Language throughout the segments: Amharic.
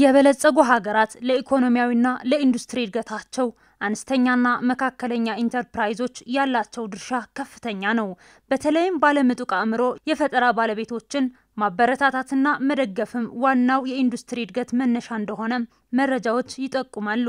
የበለጸጉ ሀገራት ለኢኮኖሚያዊና ለኢንዱስትሪ እድገታቸው አነስተኛና መካከለኛ ኢንተርፕራይዞች ያላቸው ድርሻ ከፍተኛ ነው። በተለይም ባለምጡቅ አእምሮ የፈጠራ ባለቤቶችን ማበረታታትና መደገፍም ዋናው የኢንዱስትሪ እድገት መነሻ እንደሆነ መረጃዎች ይጠቁማሉ።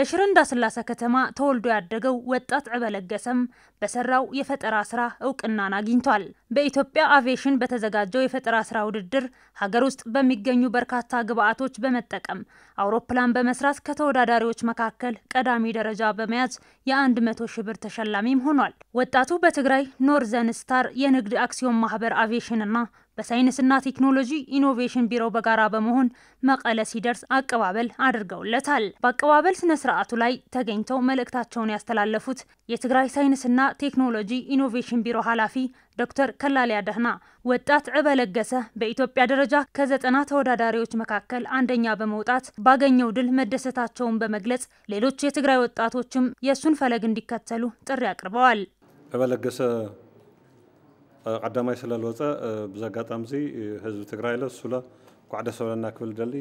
በሽረ እንዳስላሴ ከተማ ተወልዶ ያደገው ወጣት ዕበለገሰም በሰራው የፈጠራ ስራ እውቅናን አግኝቷል። በኢትዮጵያ አቪዬሽን በተዘጋጀው የፈጠራ ስራ ውድድር ሀገር ውስጥ በሚገኙ በርካታ ግብዓቶች በመጠቀም አውሮፕላን በመስራት ከተወዳዳሪዎች መካከል ቀዳሚ ደረጃ በመያዝ የ100 ሺህ ብር ተሸላሚም ሆኗል። ወጣቱ በትግራይ ኖርዘን ስታር የንግድ አክሲዮን ማህበር አቪዬሽንና በሳይንስና ቴክኖሎጂ ኢኖቬሽን ቢሮ በጋራ በመሆን መቀለ ሲደርስ አቀባበል አድርገውለታል። በአቀባበል ስነ ስርዓቱ ላይ ተገኝተው መልእክታቸውን ያስተላለፉት የትግራይ ሳይንስና ቴክኖሎጂ ኢኖቬሽን ቢሮ ኃላፊ ዶክተር ከላሊያ ደህና ወጣት እበለገሰ በኢትዮጵያ ደረጃ ከዘጠና ተወዳዳሪዎች መካከል አንደኛ በመውጣት ባገኘው ድል መደሰታቸውን በመግለጽ ሌሎች የትግራይ ወጣቶችም የእሱን ፈለግ እንዲከተሉ ጥሪ አቅርበዋል። ዕበ قدماي سلا الوزة بزاقات أمزي هزب تقرأي لسولا ቋዕደ ሰብለና ክብል ደሊ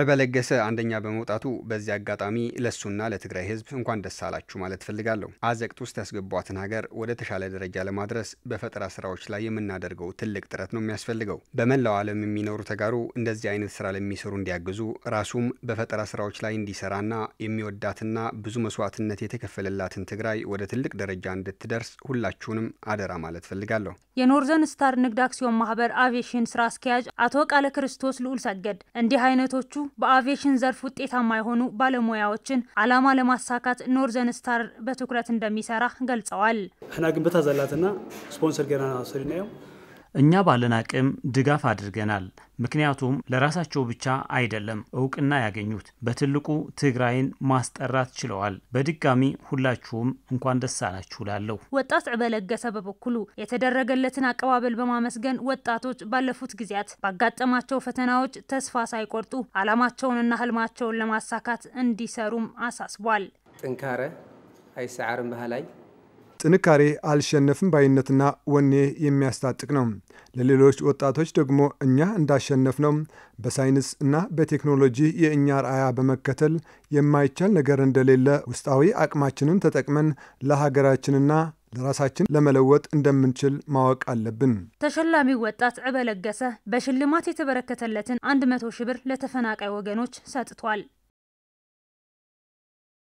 ዕበለ ገሰ አንደኛ በመውጣቱ በዚህ አጋጣሚ ለሱና ለትግራይ ህዝብ እንኳን ደስ አላችሁ ማለት ፈልጋለሁ። አዘቅት ውስጥ ያስገቧትን ሀገር ወደ ተሻለ ደረጃ ለማድረስ በፈጠራ ስራዎች ላይ የምናደርገው ትልቅ ጥረት ነው የሚያስፈልገው። በመላው ዓለም የሚኖሩ ተጋሩ እንደዚህ አይነት ስራ ለሚሰሩ እንዲያግዙ፣ ራሱም በፈጠራ ስራዎች ላይ እንዲሰራና የሚወዳትና ብዙ መስዋዕትነት የተከፈለላትን ትግራይ ወደ ትልቅ ደረጃ እንድትደርስ ሁላችሁንም አደራ ማለት ፈልጋለሁ። የኖርዘን ስታር ንግድ አክሲዮን ማህበር አቪዬሽን ስራ አስኪያጅ አቶ ቃለ ክርስቶስ ልዑል ልዑል ሰገድ እንዲህ አይነቶቹ በአቪዬሽን ዘርፍ ውጤታማ የሆኑ ባለሙያዎችን አላማ ለማሳካት ኖርዘን ስታር በትኩረት እንደሚሰራ ገልጸዋል። ሕና ግንብታ ዘላትና ስፖንሰር ገና ስድናየው እኛ ባለን አቅም ድጋፍ አድርገናል። ምክንያቱም ለራሳቸው ብቻ አይደለም እውቅና ያገኙት፣ በትልቁ ትግራይን ማስጠራት ችለዋል። በድጋሚ ሁላችሁም እንኳን ደስ አላችሁ ላለሁ። ወጣት ዕበለገሰ በበኩሉ የተደረገለትን አቀባበል በማመስገን ወጣቶች ባለፉት ጊዜያት ባጋጠማቸው ፈተናዎች ተስፋ ሳይቆርጡ ዓላማቸውንና ህልማቸውን ለማሳካት እንዲሰሩም አሳስቧል። ጥንካረ አይሰዓርን ባህላይ ጥንካሬ አልሸነፍም ባይነትና ወኔ የሚያስታጥቅ ነው። ለሌሎች ወጣቶች ደግሞ እኛ እንዳሸነፍ ነው በሳይንስ እና በቴክኖሎጂ የእኛ ርአያ በመከተል የማይቻል ነገር እንደሌለ ውስጣዊ አቅማችንን ተጠቅመን ለሀገራችንና ለራሳችን ለመለወጥ እንደምንችል ማወቅ አለብን። ተሸላሚ ወጣት ዕበለገሰ በሽልማት የተበረከተለትን አንድ መቶ ሺህ ብር ለተፈናቃይ ወገኖች ሰጥቷል።